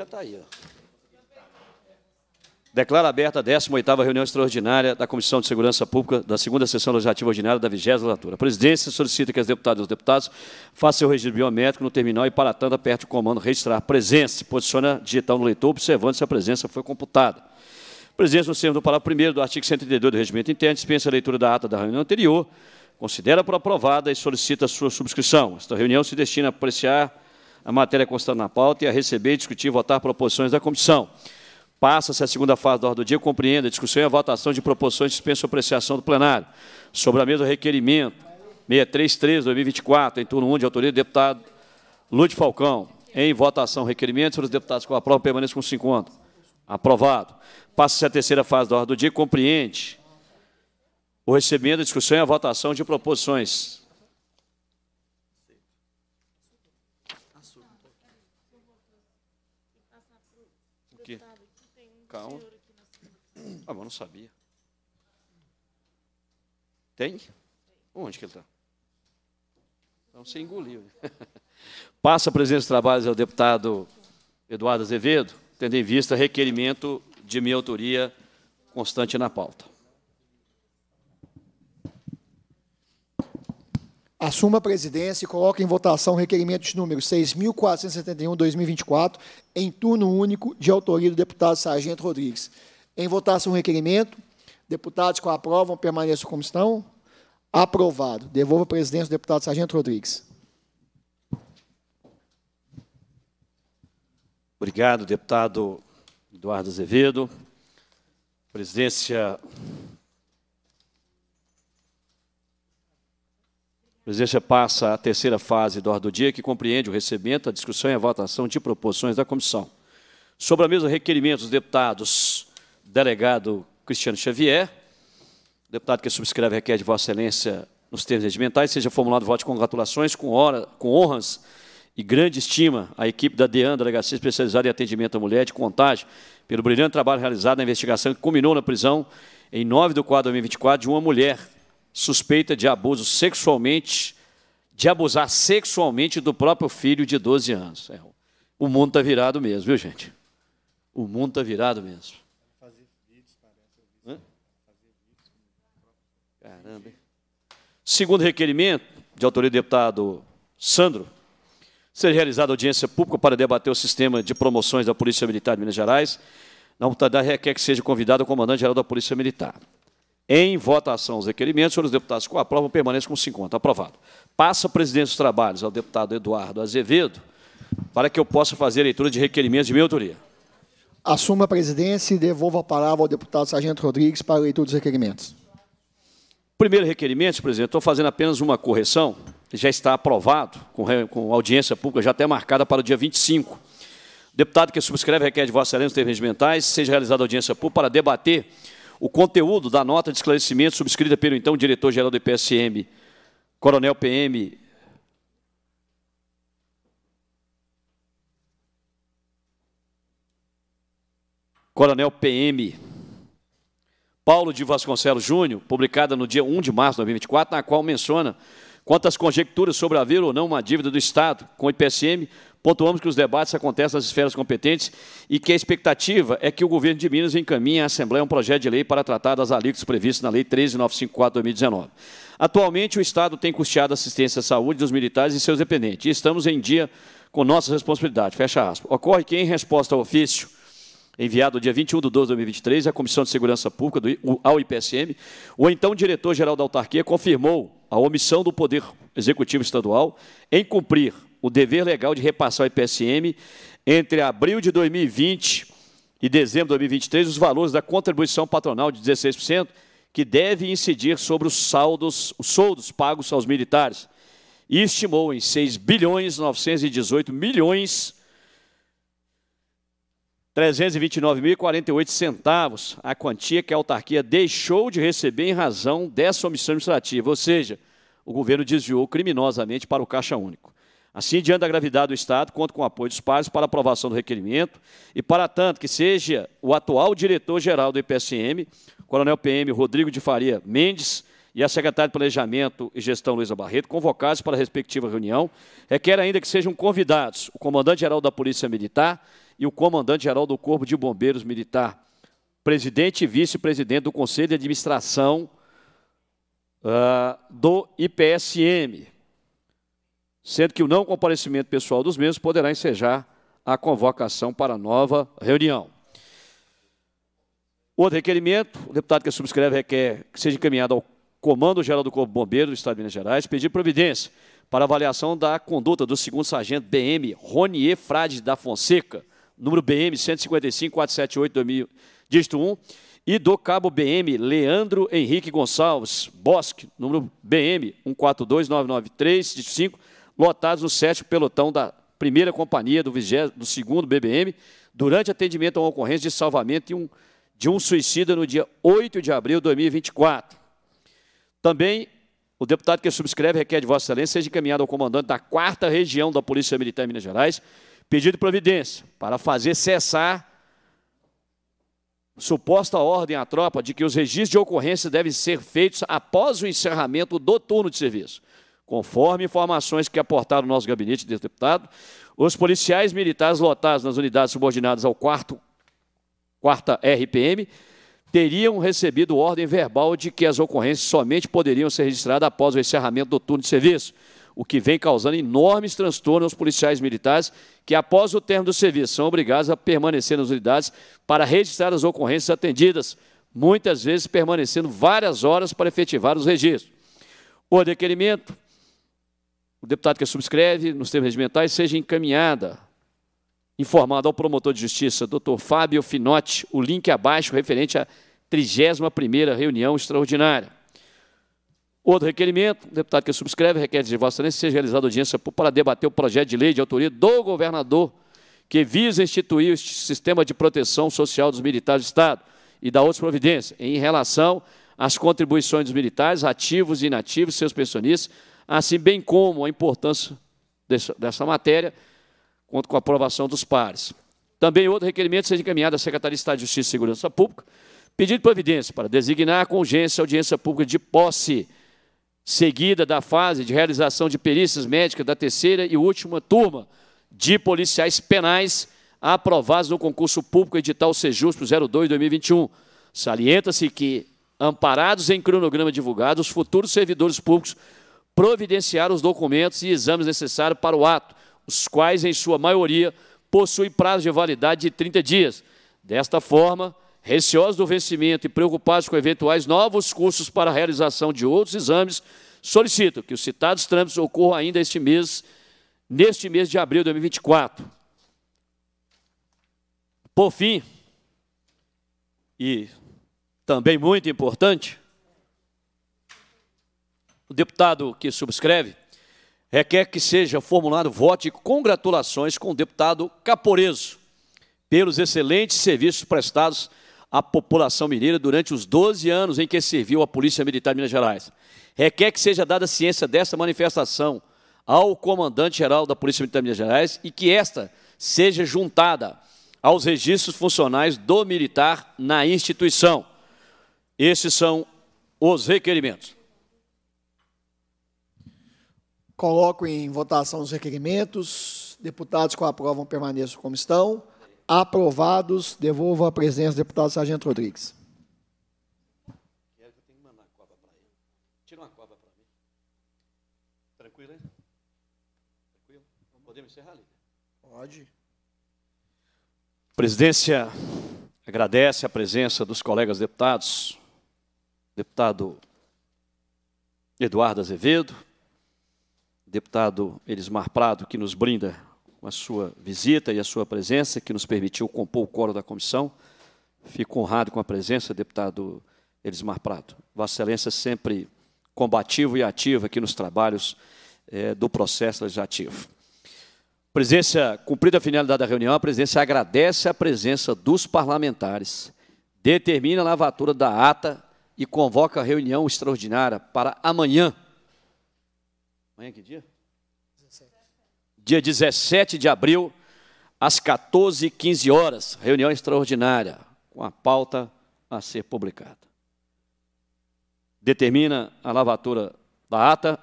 já está aí. Ó. Declaro aberta a 18ª reunião extraordinária da Comissão de Segurança Pública da segunda sessão legislativa ordinária da 20 legislatura. A presidência solicita que as deputadas e os deputados façam seu registro biométrico no terminal e, para tanto, aperte o comando registrar presença. Posiciona digital no leitor, observando se a presença foi computada. A presidência, no termo do parágrafo 1 do artigo 132 do Regimento Interno, dispensa a leitura da ata da reunião anterior, considera por aprovada e solicita sua subscrição. Esta reunião se destina a apreciar a matéria consta na pauta e a receber, discutir e votar proposições da comissão. Passa-se a segunda fase da ordem do dia, compreenda a discussão e a votação de proposições de dispensa apreciação do plenário. Sobre a mesa, o requerimento 633-2024, em turno 1, de autoria do deputado Lúcio Falcão. Em votação, requerimento sobre os deputados que o aprovam permaneçam com 50. Aprovado. Passa-se a terceira fase da ordem do dia, compreende o recebimento, a discussão e a votação de proposições Açúcar. Tá, assim o quê? Calma. Ah, mas não sabia. Tem? Onde que ele está? Então se engoliu. Passa a presença dos trabalhos ao deputado Eduardo Azevedo, tendo em vista requerimento de minha autoria constante na pauta. assuma a presidência e coloca em votação o requerimento de número 6.471-2024, em turno único, de autoria do deputado Sargento Rodrigues. Em votação o requerimento, deputados que aprovam permaneçam como estão. Aprovado. Devolvo a presidência do deputado Sargento Rodrigues. Obrigado, deputado Eduardo Azevedo. Presidência presidência passa à terceira fase da ordem do dia, que compreende o recebimento, a discussão e a votação de proposições da comissão. Sobre a mesa, requerimentos dos deputados, delegado Cristiano Xavier, deputado que subscreve requer de Vossa Excelência nos termos regimentais, seja formulado voto de congratulações, com, hora, com honras e grande estima à equipe da DEAN, Delegacia Especializada em Atendimento à Mulher de Contagem, pelo brilhante trabalho realizado na investigação que culminou na prisão em 9 de quadro de 2024 de uma mulher suspeita de abuso sexualmente, de abusar sexualmente do próprio filho de 12 anos. É, o mundo está virado mesmo, viu, gente? O mundo está virado mesmo. Caramba. Hein? Segundo requerimento de autoria do deputado Sandro, seja realizada audiência pública para debater o sistema de promoções da Polícia Militar de Minas Gerais. Na oportunidade requer que seja convidado o comandante-geral da Polícia Militar. Em votação os requerimentos, senhores deputados que aprovam, permaneçam com 50. Aprovado. Passa a presidência dos trabalhos ao deputado Eduardo Azevedo para que eu possa fazer a leitura de requerimentos de minha autoria. Assuma a presidência e devolva a palavra ao deputado Sargento Rodrigues para a leitura dos requerimentos. Primeiro requerimento, presidente, estou fazendo apenas uma correção. Já está aprovado, com, com audiência pública já até marcada para o dia 25. O deputado que subscreve requer de Vossa Excelência os regimentais, seja realizada audiência pública para debater o conteúdo da nota de esclarecimento subscrita pelo então diretor-geral do IPSM, Coronel PM Coronel PM Paulo de Vasconcelos Júnior, publicada no dia 1 de março de 2024, na qual menciona quantas conjecturas sobre haver ou não uma dívida do Estado com o IPSM Pontuamos que os debates acontecem nas esferas competentes e que a expectativa é que o governo de Minas encaminhe à Assembleia um projeto de lei para tratar das alíquotas previstas na Lei 13954-2019. Atualmente, o Estado tem custeado assistência à saúde dos militares e seus dependentes, e estamos em dia com nossa responsabilidade. Fecha aspas. Ocorre que, em resposta ao ofício enviado no dia 21 de 12 de 2023 à Comissão de Segurança Pública do, ao IPSM, o então diretor-geral da autarquia confirmou a omissão do Poder Executivo Estadual em cumprir o dever legal de repassar ao IPSM entre abril de 2020 e dezembro de 2023 os valores da contribuição patronal de 16%, que deve incidir sobre os saldos, os soldos pagos aos militares. E estimou em 6 bilhões 918 milhões 329.048 centavos a quantia que a autarquia deixou de receber em razão dessa omissão administrativa, ou seja, o governo desviou criminosamente para o Caixa Único. Assim, diante da gravidade do Estado, conto com o apoio dos pares para aprovação do requerimento e, para tanto, que seja o atual diretor-geral do IPSM, Coronel PM Rodrigo de Faria Mendes, e a secretária de Planejamento e Gestão, Luiza Barreto, convocados para a respectiva reunião. Requer ainda que sejam convidados o comandante-geral da Polícia Militar e o comandante-geral do Corpo de Bombeiros Militar, presidente e vice-presidente do Conselho de Administração uh, do IPSM, sendo que o não comparecimento pessoal dos mesmos poderá ensejar a convocação para nova reunião. Outro requerimento, o deputado que subscreve requer que seja encaminhado ao Comando Geral do Corpo Bombeiro do Estado de Minas Gerais pedir providência para avaliação da conduta do segundo sargento BM Ronier Frade da Fonseca, número BM 155-478-2000, dígito 1, e do cabo BM Leandro Henrique Gonçalves Bosque, número BM 142-993, dígito 5, lotados no sétimo pelotão da primeira companhia do, 20, do segundo BBM, durante atendimento a uma ocorrência de salvamento um, de um suicida no dia 8 de abril de 2024. Também o deputado que subscreve requer de Vossa Excelência seja encaminhado ao comandante da 4 Região da Polícia Militar em Minas Gerais pedido de providência para fazer cessar suposta ordem à tropa de que os registros de ocorrência devem ser feitos após o encerramento do turno de serviço. Conforme informações que aportaram nosso gabinete de deputado, os policiais militares lotados nas unidades subordinadas ao quarto, quarta RPM teriam recebido ordem verbal de que as ocorrências somente poderiam ser registradas após o encerramento do turno de serviço, o que vem causando enormes transtornos aos policiais militares que, após o termo do serviço, são obrigados a permanecer nas unidades para registrar as ocorrências atendidas, muitas vezes permanecendo várias horas para efetivar os registros. O requerimento o deputado que subscreve, nos termos regimentais, seja encaminhada, informada ao promotor de justiça, doutor Fábio Finotti, o link abaixo referente à 31ª reunião extraordinária. Outro requerimento, o deputado que subscreve requer de vossa excelência seja realizada audiência para debater o projeto de lei de autoria do governador que visa instituir o sistema de proteção social dos militares do Estado e da outra providência em relação às contribuições dos militares, ativos e inativos, seus pensionistas, assim bem como a importância dessa, matéria, quanto com a aprovação dos pares. Também outro requerimento seja encaminhado à Secretaria de Estado de Justiça e Segurança Pública, pedido providência para designar com urgência a audiência pública de posse, seguida da fase de realização de perícias médicas da terceira e última turma de policiais penais aprovados no concurso público edital Sejuspo 02-2021. Salienta-se que, amparados em cronograma divulgado, os futuros servidores públicos providenciar os documentos e exames necessários para o ato, os quais, em sua maioria, possuem prazo de validade de 30 dias. Desta forma, receosos do vencimento e preocupados com eventuais novos custos para a realização de outros exames, solicito que os citados trâmites ocorram ainda este mês, neste mês de abril de 2024. Por fim, e também muito importante, o deputado que subscreve requer que seja formulado voto de congratulações com o deputado Caporeso pelos excelentes serviços prestados à população mineira durante os 12 anos em que serviu a Polícia Militar de Minas Gerais. Requer que seja dada ciência dessa manifestação ao comandante-geral da Polícia Militar de Minas Gerais e que esta seja juntada aos registros funcionais do militar na instituição. Esses são os requerimentos. Coloco em votação os requerimentos. Deputados que aprovam permaneçam como estão. Aprovados. Devolvo a presença do deputado Sargento Rodrigues. Tira uma para mim. Tranquilo, Tranquilo? Podemos encerrar, Pode. Presidência agradece a presença dos colegas deputados. Deputado Eduardo Azevedo, deputado Elismar Prado, que nos brinda com a sua visita e a sua presença, que nos permitiu compor o coro da comissão. Fico honrado com a presença, deputado Elismar Prado. Vossa Excelência sempre combativo e ativo aqui nos trabalhos é, do processo legislativo. Presença, cumprida a finalidade da reunião, a presidência agradece a presença dos parlamentares, determina a lavatura da ata e convoca a reunião extraordinária para amanhã, Amanhã que dia? 17. Dia 17 de abril, às 14h15 horas, reunião extraordinária, com a pauta a ser publicada. Determina a lavatura da ata,